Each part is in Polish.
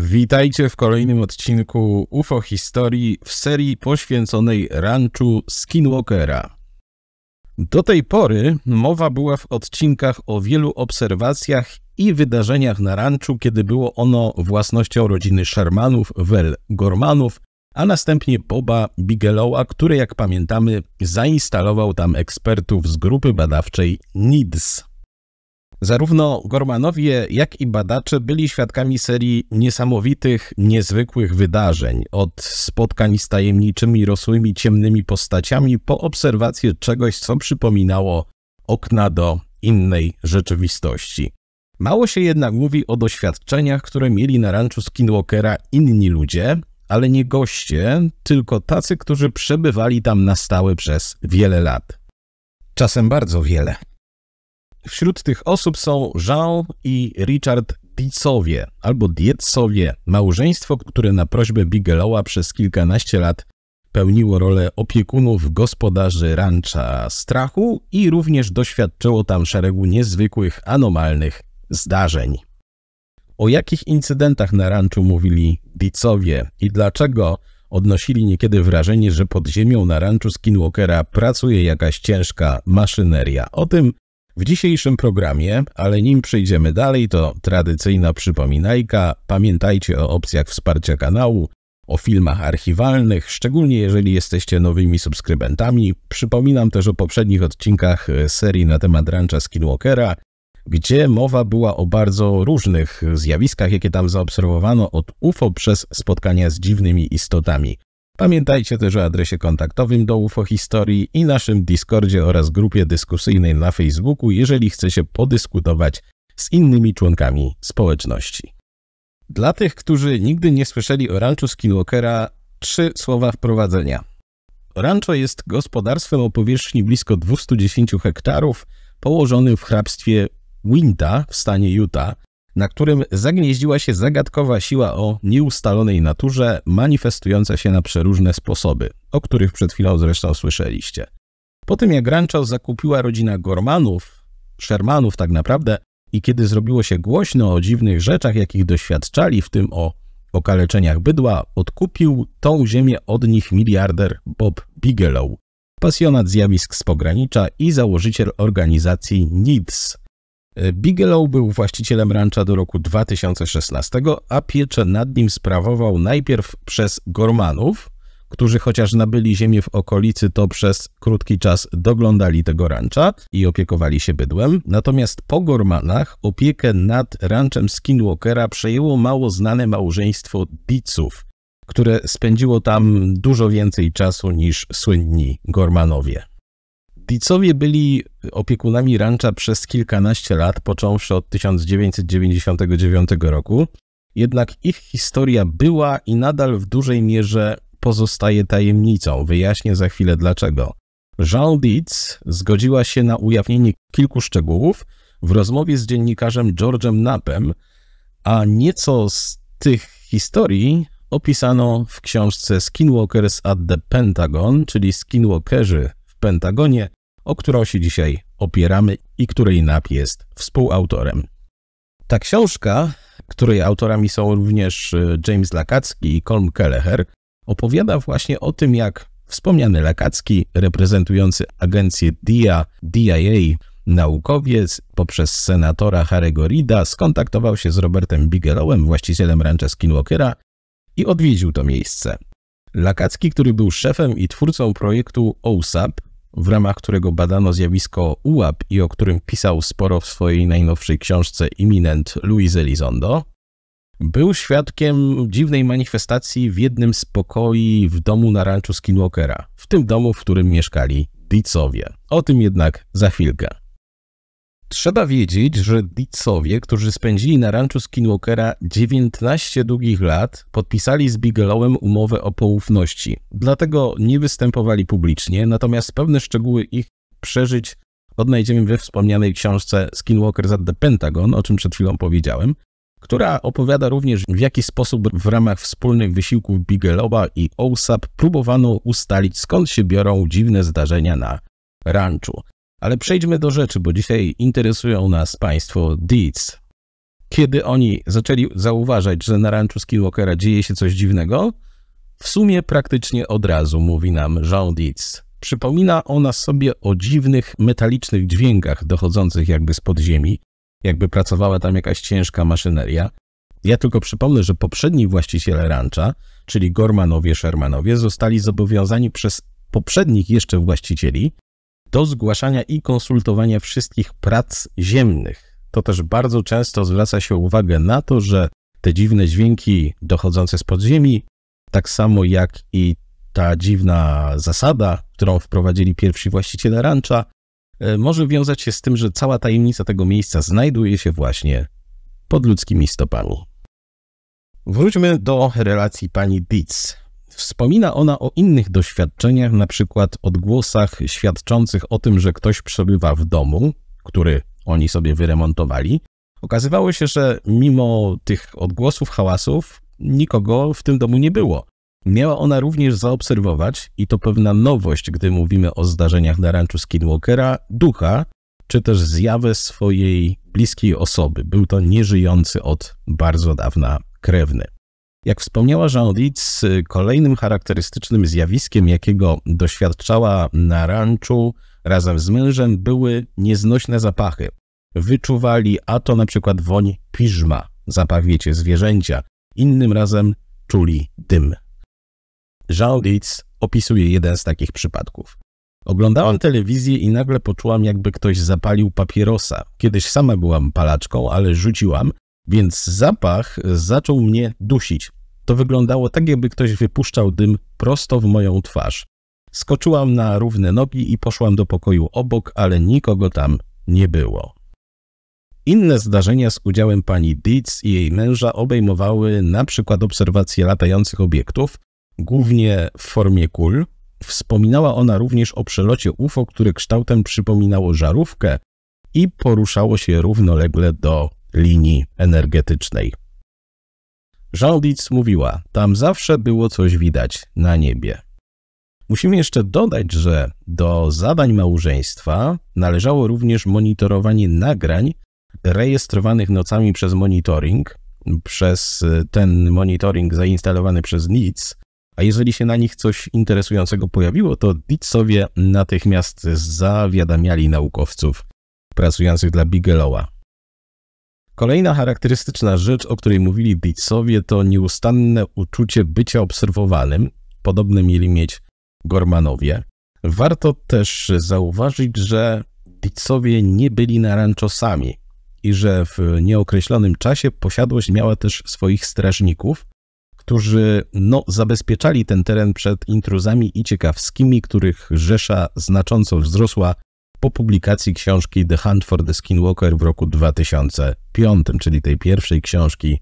Witajcie w kolejnym odcinku UFO Historii w serii poświęconej ranczu Skinwalkera. Do tej pory mowa była w odcinkach o wielu obserwacjach i wydarzeniach na ranczu, kiedy było ono własnością rodziny Shermanów, Well, Gormanów, a następnie Boba Bigelowa, który jak pamiętamy zainstalował tam ekspertów z grupy badawczej NIDS. Zarówno Gormanowie, jak i badacze byli świadkami serii niesamowitych, niezwykłych wydarzeń, od spotkań z tajemniczymi, rosłymi, ciemnymi postaciami, po obserwację czegoś, co przypominało okna do innej rzeczywistości. Mało się jednak mówi o doświadczeniach, które mieli na ranczu Skinwalkera inni ludzie, ale nie goście, tylko tacy, którzy przebywali tam na stałe przez wiele lat. Czasem bardzo wiele. Wśród tych osób są Jean i Richard Dietzowie, albo Dietzowie, małżeństwo, które na prośbę Bigelowa przez kilkanaście lat pełniło rolę opiekunów gospodarzy rancha strachu i również doświadczyło tam szeregu niezwykłych, anomalnych zdarzeń. O jakich incydentach na ranczu mówili Dietzowie i dlaczego odnosili niekiedy wrażenie, że pod ziemią na ranczu Skinwalkera pracuje jakaś ciężka maszyneria. O tym w dzisiejszym programie, ale nim przejdziemy dalej, to tradycyjna przypominajka. Pamiętajcie o opcjach wsparcia kanału, o filmach archiwalnych, szczególnie jeżeli jesteście nowymi subskrybentami. Przypominam też o poprzednich odcinkach e, serii na temat rancha Skinwalkera, gdzie mowa była o bardzo różnych zjawiskach, jakie tam zaobserwowano od UFO przez spotkania z dziwnymi istotami. Pamiętajcie też o adresie kontaktowym do UFO Historii i naszym Discordzie oraz grupie dyskusyjnej na Facebooku, jeżeli chcecie podyskutować z innymi członkami społeczności. Dla tych, którzy nigdy nie słyszeli o ranczu Skinwalkera, trzy słowa wprowadzenia. Rancho jest gospodarstwem o powierzchni blisko 210 hektarów, położonym w hrabstwie Winta w stanie Utah, na którym zagnieździła się zagadkowa siła o nieustalonej naturze, manifestująca się na przeróżne sposoby, o których przed chwilą zresztą słyszeliście. Po tym jak Rancho zakupiła rodzina Gormanów, Shermanów tak naprawdę, i kiedy zrobiło się głośno o dziwnych rzeczach, jakich doświadczali, w tym o okaleczeniach bydła, odkupił tą ziemię od nich miliarder Bob Bigelow, pasjonat zjawisk z pogranicza i założyciel organizacji NIDS, E, Bigelow był właścicielem rancha do roku 2016, a pieczę nad nim sprawował najpierw przez Gormanów, którzy chociaż nabyli ziemię w okolicy, to przez krótki czas doglądali tego rancha i opiekowali się bydłem. Natomiast po Gormanach opiekę nad ranchem Skinwalkera przejęło mało znane małżeństwo Diców, które spędziło tam dużo więcej czasu niż słynni Gormanowie. Pitcowie byli opiekunami rancha przez kilkanaście lat, począwszy od 1999 roku. Jednak ich historia była i nadal w dużej mierze pozostaje tajemnicą. Wyjaśnię za chwilę dlaczego. Jean Dietz zgodziła się na ujawnienie kilku szczegółów w rozmowie z dziennikarzem George'em Napem, a nieco z tych historii opisano w książce Skinwalkers at the Pentagon, czyli Skinwalkerzy w Pentagonie o którą się dzisiaj opieramy i której NAP jest współautorem. Ta książka, której autorami są również y, James Lakacki i Colm Kelleher, opowiada właśnie o tym, jak wspomniany Lakacki, reprezentujący agencję DIA, DIA, naukowiec poprzez senatora Harry'ego Rida skontaktował się z Robertem Bigelowem, właścicielem rancha Skinwalkera i odwiedził to miejsce. Lakacki, który był szefem i twórcą projektu OSAP, w ramach którego badano zjawisko ułap i o którym pisał sporo w swojej najnowszej książce Imminent Luis Elizondo, był świadkiem dziwnej manifestacji w jednym z pokoi w domu na ranczu Skinwalkera, w tym domu, w którym mieszkali Blitzowie. O tym jednak za chwilkę. Trzeba wiedzieć, że Ditsowie, którzy spędzili na ranczu Skinwalkera 19 długich lat, podpisali z Bigelowem umowę o poufności. Dlatego nie występowali publicznie, natomiast pewne szczegóły ich przeżyć odnajdziemy we wspomnianej książce Skinwalker at the Pentagon, o czym przed chwilą powiedziałem, która opowiada również w jaki sposób w ramach wspólnych wysiłków Bigelowa i OSAP próbowano ustalić skąd się biorą dziwne zdarzenia na ranczu. Ale przejdźmy do rzeczy, bo dzisiaj interesują nas państwo Deeds. Kiedy oni zaczęli zauważać, że na ranczu Skywalkera dzieje się coś dziwnego, w sumie praktycznie od razu mówi nam Jean Deeds. Przypomina ona sobie o dziwnych, metalicznych dźwiękach dochodzących jakby z podziemi, jakby pracowała tam jakaś ciężka maszyneria. Ja tylko przypomnę, że poprzedni właściciele rancza, czyli Gormanowie, Shermanowie, zostali zobowiązani przez poprzednich jeszcze właścicieli do zgłaszania i konsultowania wszystkich prac ziemnych. To też bardzo często zwraca się uwagę na to, że te dziwne dźwięki dochodzące z podziemi, tak samo jak i ta dziwna zasada, którą wprowadzili pierwsi właściciele rancza, e, może wiązać się z tym, że cała tajemnica tego miejsca znajduje się właśnie pod ludzkimi stopami. Wróćmy do relacji pani Dietz. Wspomina ona o innych doświadczeniach, na przykład odgłosach świadczących o tym, że ktoś przebywa w domu, który oni sobie wyremontowali. Okazywało się, że mimo tych odgłosów, hałasów, nikogo w tym domu nie było. Miała ona również zaobserwować, i to pewna nowość, gdy mówimy o zdarzeniach na ranczu Skinwalkera, ducha, czy też zjawę swojej bliskiej osoby. Był to nieżyjący od bardzo dawna krewny. Jak wspomniała Jean y, kolejnym charakterystycznym zjawiskiem, jakiego doświadczała na ranczu razem z mężem, były nieznośne zapachy. Wyczuwali a to na przykład woń piżma, zapach wiecie, zwierzęcia, innym razem czuli dym. Jean opisuje jeden z takich przypadków. Oglądałam telewizję i nagle poczułam, jakby ktoś zapalił papierosa. Kiedyś sama byłam palaczką, ale rzuciłam więc zapach zaczął mnie dusić. To wyglądało tak, jakby ktoś wypuszczał dym prosto w moją twarz. Skoczyłam na równe nogi i poszłam do pokoju obok, ale nikogo tam nie było. Inne zdarzenia z udziałem pani Dietz i jej męża obejmowały na przykład obserwacje latających obiektów, głównie w formie kul. Wspominała ona również o przelocie UFO, które kształtem przypominało żarówkę i poruszało się równolegle do linii energetycznej. Jean Dietz mówiła, tam zawsze było coś widać na niebie. Musimy jeszcze dodać, że do zadań małżeństwa należało również monitorowanie nagrań rejestrowanych nocami przez monitoring, przez y, ten monitoring zainstalowany przez Dietz, a jeżeli się na nich coś interesującego pojawiło, to Dietzowie natychmiast zawiadamiali naukowców pracujących dla Bigelowa. Kolejna charakterystyczna rzecz, o której mówili Beatsowie, to nieustanne uczucie bycia obserwowanym. Podobne mieli mieć Gormanowie. Warto też zauważyć, że Beatsowie nie byli narancosami i że w nieokreślonym czasie posiadłość miała też swoich strażników, którzy no, zabezpieczali ten teren przed intruzami i ciekawskimi, których rzesza znacząco wzrosła po publikacji książki The Hunt for the Skinwalker w roku 2005, czyli tej pierwszej książki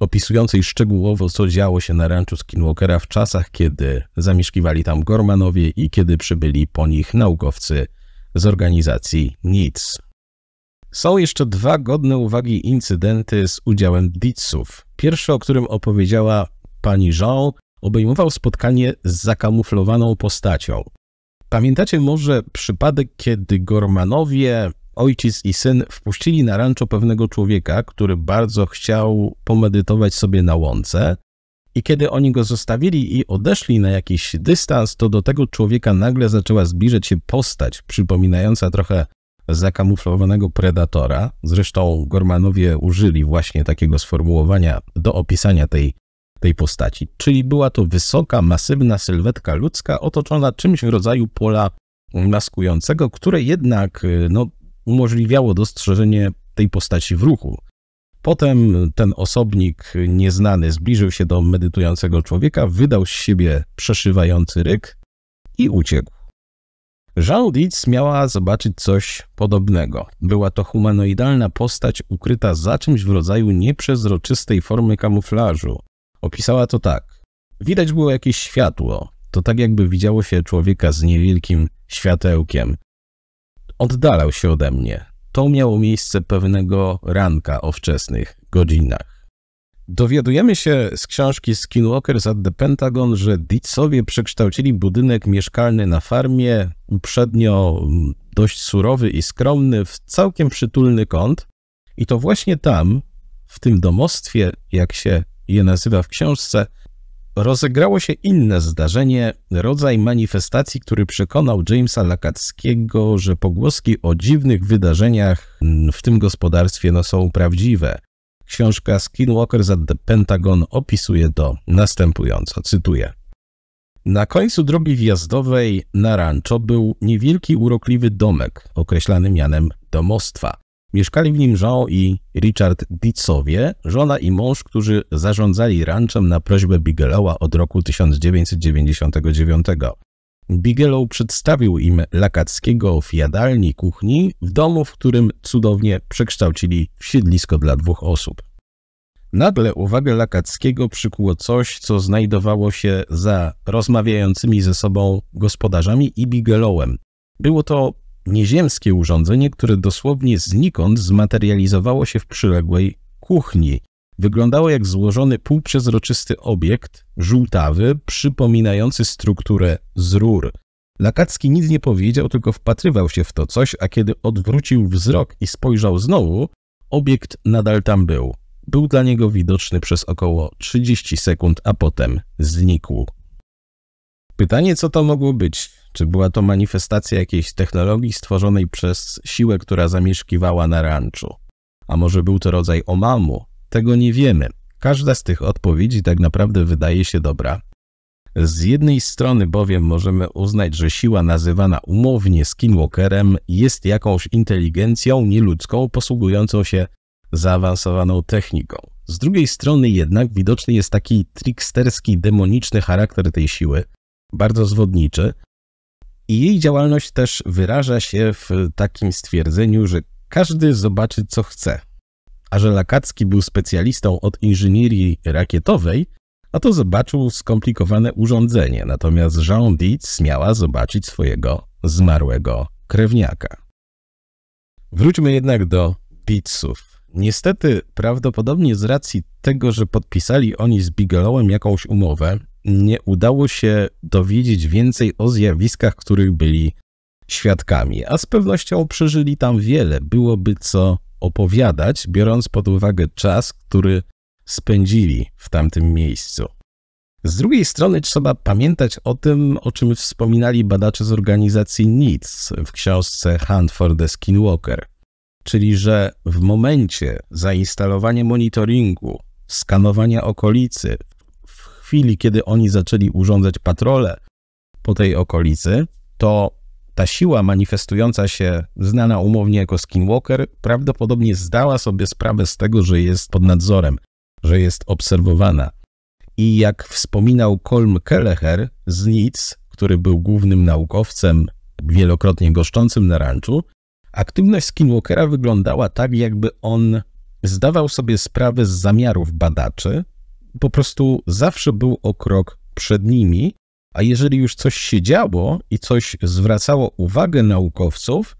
opisującej szczegółowo, co działo się na ranczu Skinwalkera w czasach, kiedy zamieszkiwali tam Gormanowie i kiedy przybyli po nich naukowcy z organizacji NITS. Są jeszcze dwa godne uwagi incydenty z udziałem Ditsów. Pierwszy, o którym opowiedziała pani Jean, obejmował spotkanie z zakamuflowaną postacią. Pamiętacie może przypadek, kiedy Gormanowie, ojciec i syn, wpuścili na rancho pewnego człowieka, który bardzo chciał pomedytować sobie na łące. I kiedy oni go zostawili i odeszli na jakiś dystans, to do tego człowieka nagle zaczęła zbliżać się postać przypominająca trochę zakamuflowanego predatora. Zresztą Gormanowie użyli właśnie takiego sformułowania do opisania tej tej postaci, czyli była to wysoka, masywna sylwetka ludzka otoczona czymś w rodzaju pola maskującego, które jednak y, no, umożliwiało dostrzeżenie tej postaci w ruchu. Potem ten osobnik nieznany zbliżył się do medytującego człowieka, wydał z siebie przeszywający ryk i uciekł. Jean Dietz miała zobaczyć coś podobnego. Była to humanoidalna postać ukryta za czymś w rodzaju nieprzezroczystej formy kamuflażu. Opisała to tak. Widać było jakieś światło. To tak jakby widziało się człowieka z niewielkim światełkiem. Oddalał się ode mnie. To miało miejsce pewnego ranka o wczesnych godzinach. Dowiadujemy się z książki Skinwalkers at the Pentagon, że Ditsowie przekształcili budynek mieszkalny na farmie, uprzednio mm, dość surowy i skromny, w całkiem przytulny kąt. I to właśnie tam, w tym domostwie, jak się je nazywa w książce, rozegrało się inne zdarzenie, rodzaj manifestacji, który przekonał Jamesa Lakackiego, że pogłoski o dziwnych wydarzeniach w tym gospodarstwie no, są prawdziwe. Książka Skinwalkers at the Pentagon opisuje to następująco, cytuję. Na końcu drogi wjazdowej na rancho był niewielki urokliwy domek, określany mianem domostwa. Mieszkali w nim Jean i Richard Ditzowie, żona i mąż, którzy zarządzali ranczem na prośbę Bigelowa od roku 1999. Bigelow przedstawił im Lakackiego w jadalni kuchni w domu, w którym cudownie przekształcili w siedlisko dla dwóch osób. Nagle uwagę Lakackiego przykuło coś, co znajdowało się za rozmawiającymi ze sobą gospodarzami i Bigelowem. Było to nieziemskie urządzenie, które dosłownie znikąd zmaterializowało się w przyległej kuchni. Wyglądało jak złożony półprzezroczysty obiekt, żółtawy, przypominający strukturę z rur. Lakacki nic nie powiedział, tylko wpatrywał się w to coś, a kiedy odwrócił wzrok i spojrzał znowu, obiekt nadal tam był. Był dla niego widoczny przez około 30 sekund, a potem znikł. Pytanie, co to mogło być? Czy była to manifestacja jakiejś technologii stworzonej przez siłę, która zamieszkiwała na ranczu? A może był to rodzaj omamu? Tego nie wiemy. Każda z tych odpowiedzi tak naprawdę wydaje się dobra. Z jednej strony bowiem możemy uznać, że siła nazywana umownie Skinwalkerem jest jakąś inteligencją nieludzką posługującą się zaawansowaną techniką. Z drugiej strony jednak widoczny jest taki tricksterski, demoniczny charakter tej siły, bardzo zwodniczy, i jej działalność też wyraża się w takim stwierdzeniu, że każdy zobaczy co chce. A że Lakacki był specjalistą od inżynierii rakietowej, a to zobaczył skomplikowane urządzenie, natomiast Jean Dietz miała zobaczyć swojego zmarłego krewniaka. Wróćmy jednak do Dietzów. Niestety, prawdopodobnie z racji tego, że podpisali oni z Bigelowem jakąś umowę, nie udało się dowiedzieć więcej o zjawiskach, których byli świadkami, a z pewnością przeżyli tam wiele. Byłoby co opowiadać, biorąc pod uwagę czas, który spędzili w tamtym miejscu. Z drugiej strony trzeba pamiętać o tym, o czym wspominali badacze z organizacji NITS w książce Hunt for the Skinwalker, czyli że w momencie zainstalowania monitoringu, skanowania okolicy, chwili, kiedy oni zaczęli urządzać patrole po tej okolicy, to ta siła manifestująca się, znana umownie jako Skinwalker, prawdopodobnie zdała sobie sprawę z tego, że jest pod nadzorem, że jest obserwowana. I jak wspominał Kolm Kelleher z Leeds, który był głównym naukowcem, wielokrotnie goszczącym na ranczu, aktywność Skinwalkera wyglądała tak, jakby on zdawał sobie sprawę z zamiarów badaczy, po prostu zawsze był o krok przed nimi, a jeżeli już coś się działo i coś zwracało uwagę naukowców,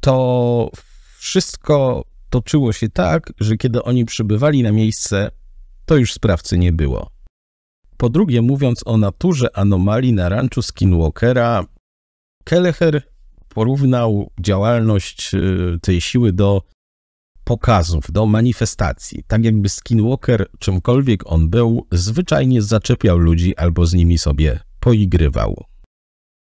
to wszystko toczyło się tak, że kiedy oni przybywali na miejsce, to już sprawcy nie było. Po drugie, mówiąc o naturze anomalii na ranczu Skinwalkera, Kelleher porównał działalność y, tej siły do pokazów, do manifestacji. Tak jakby Skinwalker, czymkolwiek on był, zwyczajnie zaczepiał ludzi albo z nimi sobie poigrywał.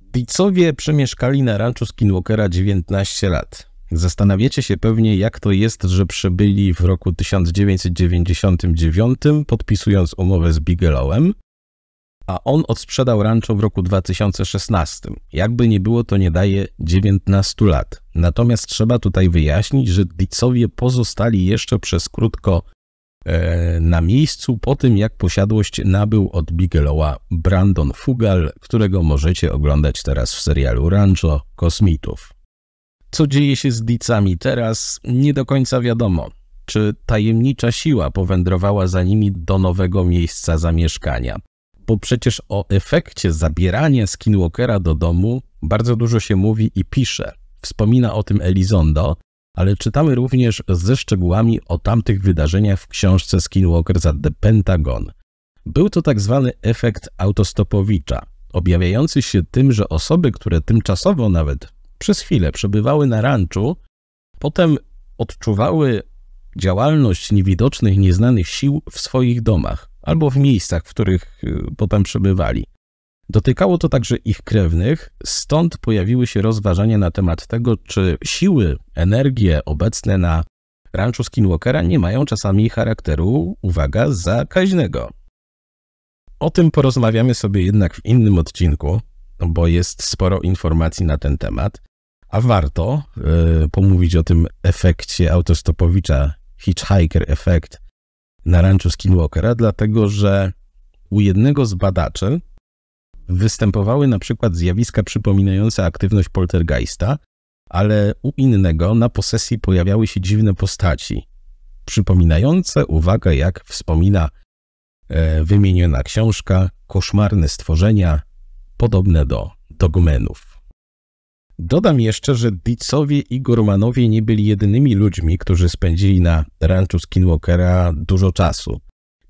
Dicowie przemieszkali na ranczu Skinwalkera 19 lat. Zastanawiacie się pewnie, jak to jest, że przybyli w roku 1999, podpisując umowę z Bigelowem, a on odsprzedał rancho w roku 2016. Jakby nie było, to nie daje 19 lat. Natomiast trzeba tutaj wyjaśnić, że Dicowie pozostali jeszcze przez krótko e, na miejscu po tym, jak posiadłość nabył od Bigelowa Brandon Fugal, którego możecie oglądać teraz w serialu Rancho Kosmitów. Co dzieje się z Dicami teraz, nie do końca wiadomo. Czy tajemnicza siła powędrowała za nimi do nowego miejsca zamieszkania? bo przecież o efekcie zabierania Skinwalkera do domu bardzo dużo się mówi i pisze. Wspomina o tym Elizondo, ale czytamy również ze szczegółami o tamtych wydarzeniach w książce Skinwalker za The Pentagon. Był to tak zwany efekt autostopowicza, objawiający się tym, że osoby, które tymczasowo nawet przez chwilę przebywały na ranczu, potem odczuwały działalność niewidocznych, nieznanych sił w swoich domach albo w miejscach, w których y, potem przebywali. Dotykało to także ich krewnych, stąd pojawiły się rozważania na temat tego, czy siły, energie obecne na ranczu Skinwalkera nie mają czasami charakteru, uwaga, zakaźnego. O tym porozmawiamy sobie jednak w innym odcinku, bo jest sporo informacji na ten temat, a warto y, pomówić o tym efekcie autostopowicza, hitchhiker effect, na ranczu Skinwalkera, dlatego że u jednego z badaczy występowały na przykład zjawiska przypominające aktywność poltergeista, ale u innego na posesji pojawiały się dziwne postaci, przypominające, uwaga, jak wspomina e, wymieniona książka, koszmarne stworzenia podobne do dogmenów. Dodam jeszcze, że Ditsowie i Gormanowie nie byli jedynymi ludźmi, którzy spędzili na ranczu Skinwalkera dużo czasu.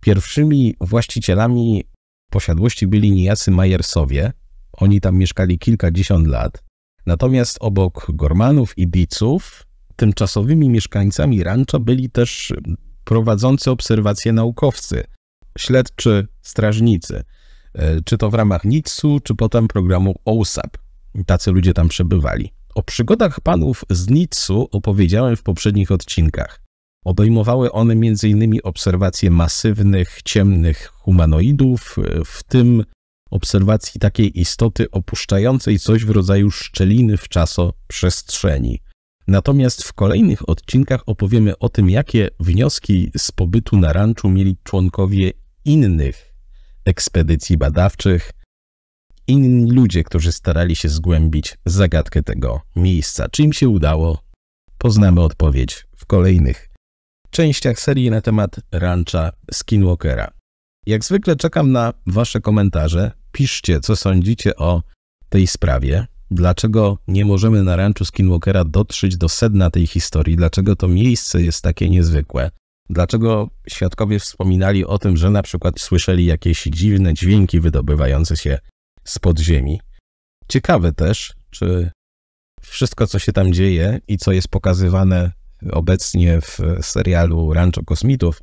Pierwszymi właścicielami posiadłości byli niejacy Majersowie. Oni tam mieszkali kilkadziesiąt lat. Natomiast obok Gormanów i Diców tymczasowymi mieszkańcami rancha byli też prowadzący obserwacje naukowcy, śledczy, strażnicy, e, czy to w ramach NITS-u, czy potem programu OSAP tacy ludzie tam przebywali. O przygodach panów z Nitsu opowiedziałem w poprzednich odcinkach. Obejmowały one m.in. obserwacje masywnych, ciemnych humanoidów, e, w tym obserwacji takiej istoty opuszczającej coś w rodzaju szczeliny w czasoprzestrzeni. Natomiast w kolejnych odcinkach opowiemy o tym, jakie wnioski z pobytu na ranczu mieli członkowie innych ekspedycji badawczych, inni ludzie, którzy starali się zgłębić zagadkę tego miejsca. Czy im się udało? Poznamy odpowiedź w kolejnych częściach serii na temat rancha Skinwalkera. Jak zwykle czekam na Wasze komentarze. Piszcie, co sądzicie o tej sprawie. Dlaczego nie możemy na ranczu Skinwalkera dotrzeć do sedna tej historii? Dlaczego to miejsce jest takie niezwykłe? Dlaczego świadkowie wspominali o tym, że na przykład słyszeli jakieś dziwne dźwięki wydobywające się z podziemi. Ciekawe też, czy wszystko, co się tam dzieje i co jest pokazywane obecnie w serialu Rancho Kosmitów,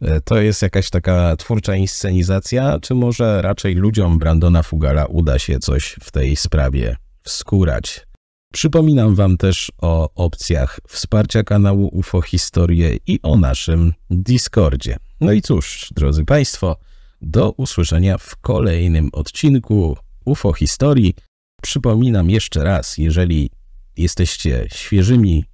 e, to jest jakaś taka twórcza inscenizacja, czy może raczej ludziom Brandona Fugala uda się coś w tej sprawie wskurać? Przypominam Wam też o opcjach wsparcia kanału UFO Historie i o naszym Discordzie. No i cóż, drodzy Państwo, do usłyszenia w kolejnym odcinku UFO Historii. Przypominam jeszcze raz, jeżeli jesteście świeżymi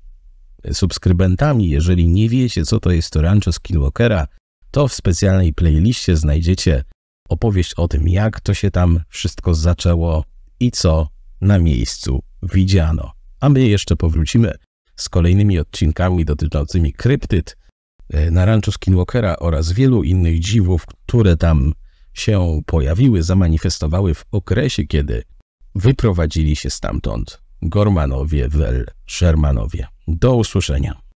e, subskrybentami, jeżeli nie wiecie, co to jest to Rancho Skinwalkera, to w specjalnej playliście znajdziecie opowieść o tym, jak to się tam wszystko zaczęło i co na miejscu widziano. A my jeszcze powrócimy z kolejnymi odcinkami dotyczącymi kryptyt, E, na ranczu Skinwalkera oraz wielu innych dziwów, które tam się pojawiły, zamanifestowały w okresie, kiedy wyprowadzili się stamtąd Gormanowie, Wel, Shermanowie. Do usłyszenia.